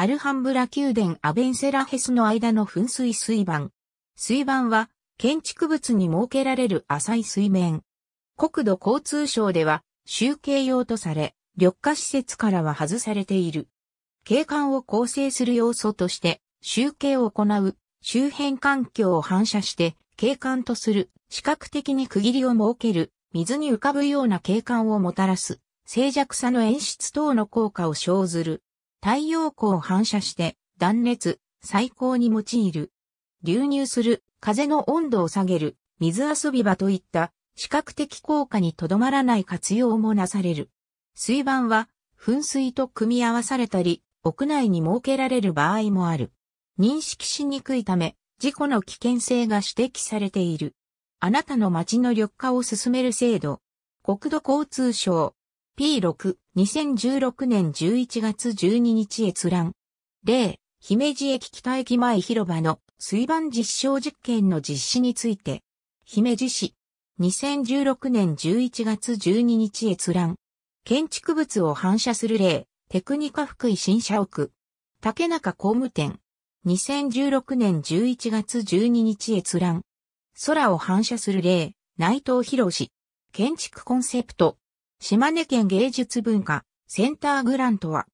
アルハンブラ宮殿アベンセラヘスの間の噴水水盤。水盤は建築物に設けられる浅い水面。国土交通省では集計用とされ、緑化施設からは外されている。景観を構成する要素として集計を行う周辺環境を反射して景観とする視覚的に区切りを設ける水に浮かぶような景観をもたらす静寂さの演出等の効果を生ずる太陽光を反射して断熱、最高に用いる。流入する、風の温度を下げる、水遊び場といった視覚的効果にとどまらない活用もなされる。水盤は噴水と組み合わされたり、屋内に設けられる場合もある。認識しにくいため、事故の危険性が指摘されている。あなたの街の緑化を進める制度。国土交通省、P6、2016年11月12日閲覧。例、姫路駅北駅前広場の水盤実証実験の実施について。姫路市、2016年11月12日閲覧。建築物を反射する例、テクニカ福井新社屋。竹中工務店。2016年11月12日閲覧。空を反射する例、内藤博士。建築コンセプト、島根県芸術文化センターグラントは、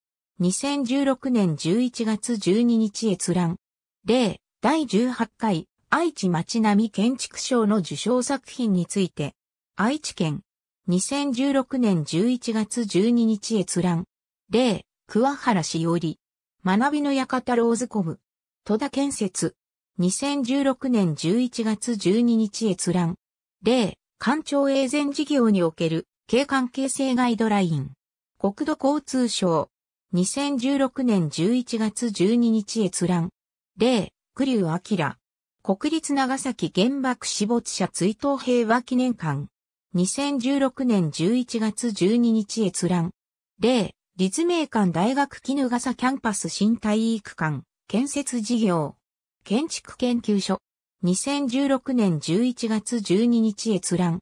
2016年11月12日閲覧。例、第18回愛知町並建築賞の受賞作品について、愛知県、2016年11月12日閲覧。例、桑原しおり、学びの館ローズコム戸田建設、2016年11月12日閲覧。例、官庁永全事業における景観形成ガイドライン。国土交通省。2016年11月12日閲覧。例、栗生明。国立長崎原爆死没者追悼平和記念館。2016年11月12日閲覧。例、立命館大学絹笠キャンパス新体育館、建設事業。建築研究所。2016年11月12日閲覧。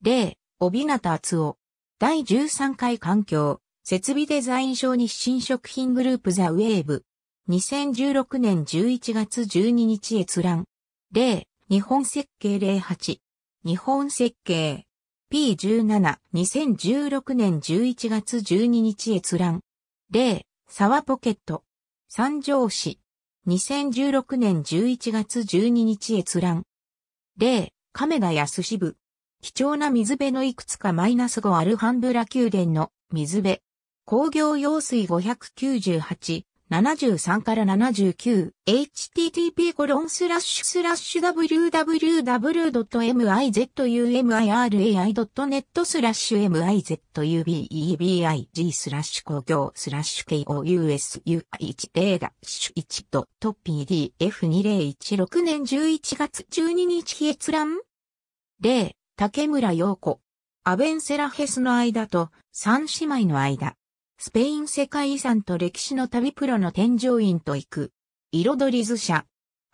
例、帯形厚夫。第13回環境、設備デザイン賞日清食品グループザ・ウェーブ。2016年11月12日閲覧。例、日本設計08。日本設計。P17、2016年11月12日閲覧。例、沢ポケット。三条市。2016年11月12日閲覧。例、亀田康支部。貴重な水辺のいくつかマイナス5アルハンブラ宮殿の水辺。工業用水598、73から 79http コロンスラッシュスラッシュ www.mizumirai.net スラッシュ mizubebi スラッシュ工業スラッシュ kousui10 ダッシュ 1.pdf2016 年11月12日閲覧0竹村陽子。アベンセラヘスの間と三姉妹の間。スペイン世界遺産と歴史の旅プロの添乗員と行く。彩り図社。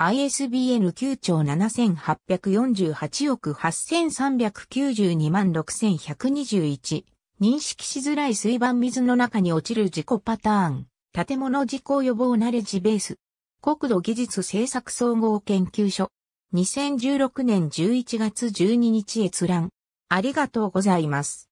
ISBN 9兆7848億8392万6121。認識しづらい水盤水の中に落ちる事故パターン。建物事故予防ナレッジベース。国土技術政策総合研究所。2016年11月12日閲覧。ありがとうございます。